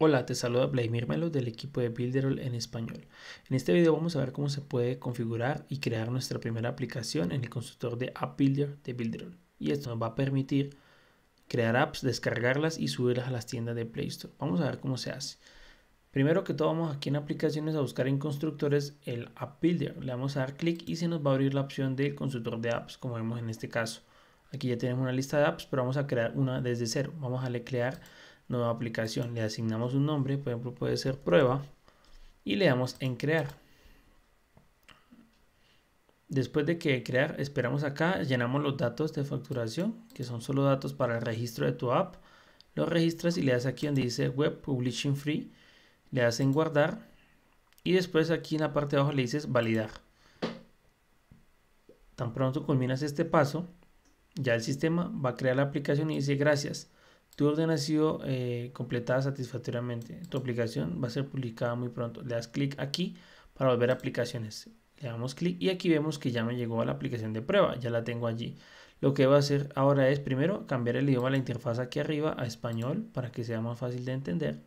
Hola, te saluda Vladimir Melo del equipo de Builderall en español. En este video vamos a ver cómo se puede configurar y crear nuestra primera aplicación en el constructor de App Builder de Builderall. Y esto nos va a permitir crear apps, descargarlas y subirlas a las tiendas de Play Store. Vamos a ver cómo se hace. Primero que todo vamos aquí en aplicaciones a buscar en constructores el App Builder. Le vamos a dar clic y se nos va a abrir la opción del constructor de apps, como vemos en este caso. Aquí ya tenemos una lista de apps, pero vamos a crear una desde cero. Vamos a darle crear nueva aplicación. Le asignamos un nombre, por ejemplo puede ser prueba y le damos en crear. Después de que crear, esperamos acá, llenamos los datos de facturación, que son solo datos para el registro de tu app. Lo registras y le das aquí donde dice Web Publishing Free, le das en guardar y después aquí en la parte de abajo le dices validar. Tan pronto culminas este paso, ya el sistema va a crear la aplicación y dice gracias tu orden ha sido eh, completada satisfactoriamente. Tu aplicación va a ser publicada muy pronto. Le das clic aquí para volver a aplicaciones. Le damos clic y aquí vemos que ya me llegó a la aplicación de prueba. Ya la tengo allí. Lo que voy a hacer ahora es primero cambiar el idioma de la interfaz aquí arriba a español para que sea más fácil de entender.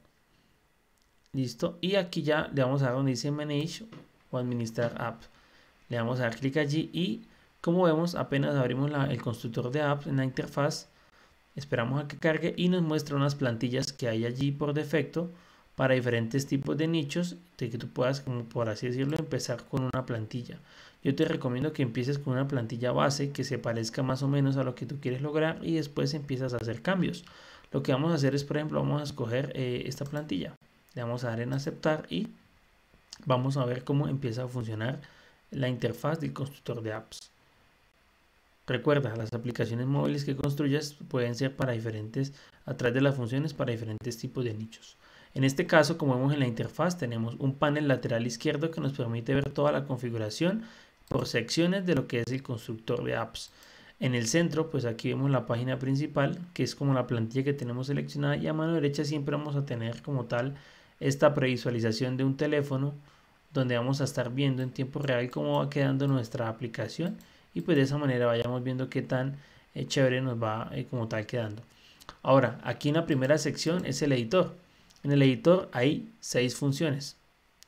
Listo. Y aquí ya le vamos a dar donde dice Manage o Administrar App. Le vamos a dar clic allí y como vemos apenas abrimos el constructor de apps en la interfaz Esperamos a que cargue y nos muestra unas plantillas que hay allí por defecto para diferentes tipos de nichos de que tú puedas, como por así decirlo, empezar con una plantilla. Yo te recomiendo que empieces con una plantilla base que se parezca más o menos a lo que tú quieres lograr y después empiezas a hacer cambios. Lo que vamos a hacer es, por ejemplo, vamos a escoger eh, esta plantilla. Le vamos a dar en aceptar y vamos a ver cómo empieza a funcionar la interfaz del constructor de apps. Recuerda, las aplicaciones móviles que construyas pueden ser para diferentes, a través de las funciones, para diferentes tipos de nichos. En este caso, como vemos en la interfaz, tenemos un panel lateral izquierdo que nos permite ver toda la configuración por secciones de lo que es el constructor de apps. En el centro, pues aquí vemos la página principal, que es como la plantilla que tenemos seleccionada y a mano derecha siempre vamos a tener como tal esta previsualización de un teléfono donde vamos a estar viendo en tiempo real cómo va quedando nuestra aplicación y pues de esa manera vayamos viendo qué tan eh, chévere nos va eh, como tal quedando. Ahora, aquí en la primera sección es el editor. En el editor hay seis funciones,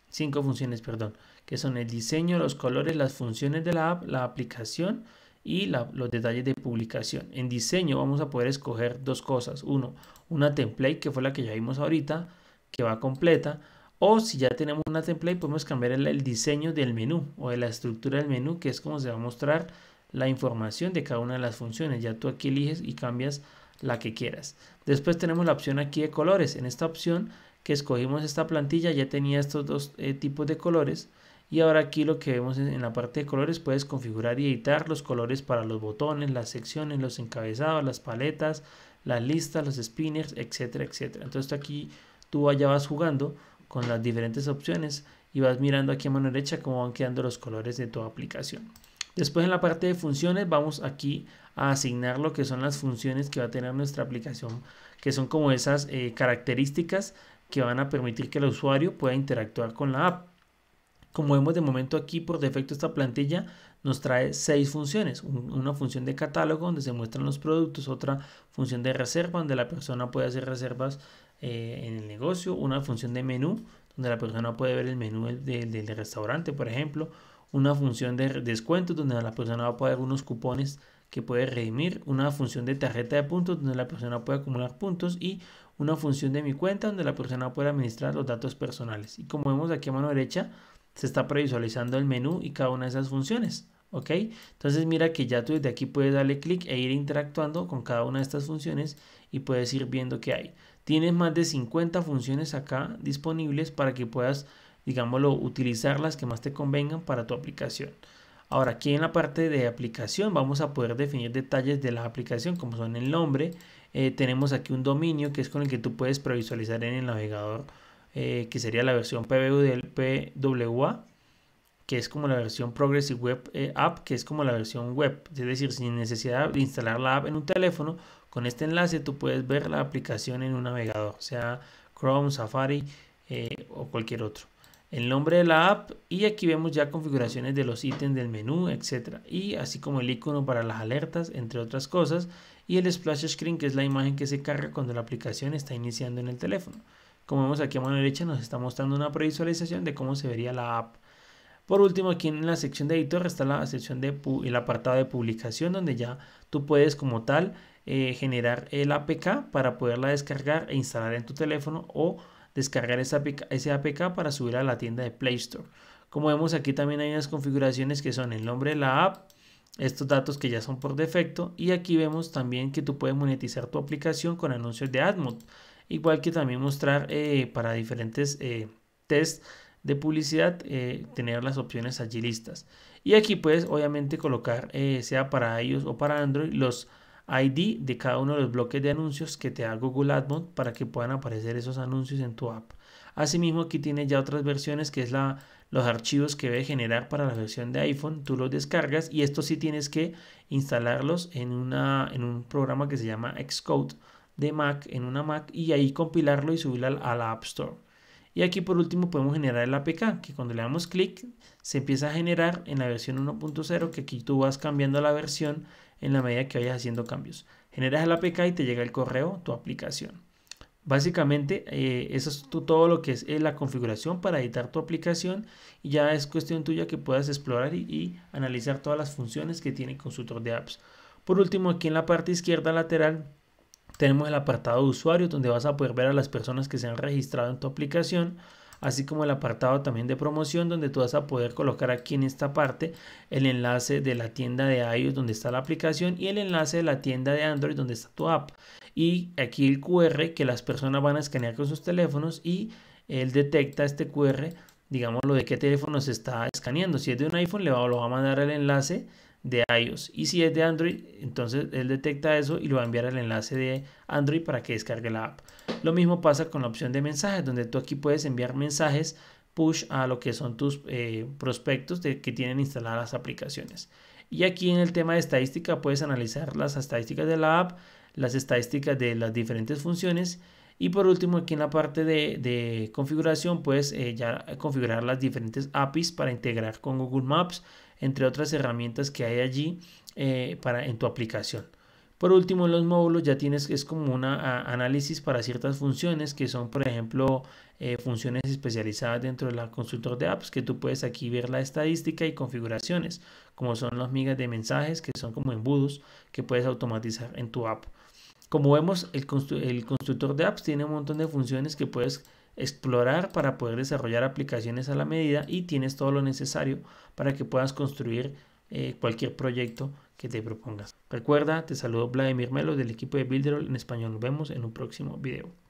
cinco funciones, perdón, que son el diseño, los colores, las funciones de la app, la aplicación y los detalles de publicación. En diseño vamos a poder escoger dos cosas. Uno, una template que fue la que ya vimos ahorita, que va completa o si ya tenemos una template, podemos cambiar el, diseño del menú o de la estructura del menú, que es como se va a mostrar la información de cada una de las funciones. Ya tú aquí eliges y cambias la que quieras. Después tenemos la opción aquí de colores. En esta opción que escogimos esta plantilla ya tenía estos dos eh, tipos de colores. Y ahora aquí lo que vemos en, la parte de colores puedes configurar y editar los colores para los botones, las secciones, los encabezados, las paletas, las listas, los spinners, etcétera, etcétera. Entonces aquí tú allá vas jugando con las diferentes opciones y vas mirando aquí a mano derecha cómo van quedando los colores de tu aplicación. Después en la parte de funciones vamos aquí a asignar lo que son las funciones que va a tener nuestra aplicación, que son como esas eh, características que van a permitir que el usuario pueda interactuar con la app. Como vemos de momento aquí, por defecto esta plantilla nos trae seis funciones. Una función de catálogo donde se muestran los productos, otra función de reserva donde la persona puede hacer reservas eh, en el negocio, una función de menú, donde la persona puede ver el menú del, restaurante, por ejemplo, una función de descuento, donde la persona va a poder unos cupones que puede redimir, una función de tarjeta de puntos, donde la persona puede acumular puntos y una función de mi cuenta, donde la persona puede administrar los datos personales. Y como vemos aquí a mano derecha, se está previsualizando el menú y cada una de esas funciones. ¿ok? Entonces mira que ya tú desde aquí puedes darle clic e ir interactuando con cada una de estas funciones y puedes ir viendo qué hay. Tienes más de 50 funciones acá disponibles para que puedas, digámoslo, utilizar las que más te convengan para tu aplicación. Ahora aquí en la parte de aplicación vamos a poder definir detalles de la aplicación como son el nombre. Eh, tenemos aquí un dominio que es con el que tú puedes previsualizar en el navegador eh, que sería la versión PBU del PWA que es como la versión Progressive Web eh, App que es como la versión web. Es decir, sin necesidad de instalar la app en un teléfono con este enlace tú puedes ver la aplicación en un navegador, sea Chrome, Safari eh, o cualquier otro. El nombre de la app y aquí vemos ya configuraciones de los ítems del menú, etc. Y así como el icono para las alertas, entre otras cosas. Y el splash screen que es la imagen que se carga cuando la aplicación está iniciando en el teléfono. Como vemos aquí a mano derecha nos está mostrando una previsualización de cómo se vería la app. Por último, aquí en la sección de editor está la sección de el apartado de publicación donde ya tú puedes como tal eh, generar el APK para poderla descargar e instalar en tu teléfono o descargar ese APK, para subir a la tienda de Play Store. Como vemos aquí también hay unas configuraciones que son el nombre de la app, estos datos que ya son por defecto y aquí vemos también que tú puedes monetizar tu aplicación con anuncios de AdMod, igual que también mostrar eh, para diferentes tests eh, test de publicidad, eh, tener las opciones allí listas. Y aquí puedes obviamente colocar, eh, sea para iOS o para Android, los ID de cada uno de los bloques de anuncios que te da Google AdMob para que puedan aparecer esos anuncios en tu app. Asimismo, aquí tiene ya otras versiones que es la, los archivos que debe generar para la versión de iPhone. Tú los descargas y esto sí tienes que instalarlos en, una, en un programa que se llama Xcode de Mac, en una Mac, y ahí compilarlo y subirlo a la App Store. Y aquí por último podemos generar el APK, que cuando le damos clic se empieza a generar en la versión 1.0, que aquí tú vas cambiando la versión en la medida que vayas haciendo cambios. Generas el APK y te llega el correo, tu aplicación. Básicamente, eh, eso es todo lo que es la configuración para editar tu aplicación y ya es cuestión tuya que puedas explorar y, analizar todas las funciones que tiene consultor de apps. Por último, aquí en la parte izquierda lateral tenemos el apartado de usuarios donde vas a poder ver a las personas que se han registrado en tu aplicación, así como el apartado también de promoción donde tú vas a poder colocar aquí en esta parte el enlace de la tienda de iOS donde está la aplicación y el enlace de la tienda de Android donde está tu app. Y aquí el QR que las personas van a escanear con sus teléfonos y él detecta este QR, digamos lo de qué teléfono se está escaneando. Si es de un iPhone le va, va a mandar el enlace de iOS. Y si es de Android, entonces él detecta eso y lo va a enviar al enlace de Android para que descargue la app. Lo mismo pasa con la opción de mensajes, donde tú aquí puedes enviar mensajes push a lo que son tus eh, prospectos de, que tienen instaladas las aplicaciones. Y aquí en el tema de estadística puedes analizar las estadísticas de la app, las estadísticas de las diferentes funciones y por último, aquí en la parte de, configuración, puedes eh, ya configurar las diferentes APIs para integrar con Google Maps, entre otras herramientas que hay allí eh, para, en tu aplicación. Por último, en los módulos ya tienes, que es como un análisis para ciertas funciones que son, por ejemplo, eh, funciones especializadas dentro del consultor de apps, que tú puedes aquí ver la estadística y configuraciones, como son las migas de mensajes, que son como embudos que puedes automatizar en tu app. Como vemos, el, constructor de apps tiene un montón de funciones que puedes explorar para poder desarrollar aplicaciones a la medida y tienes todo lo necesario para que puedas construir eh, cualquier proyecto que te propongas. Recuerda, te saludo Vladimir Melo del equipo de Builderall en español. Nos vemos en un próximo video.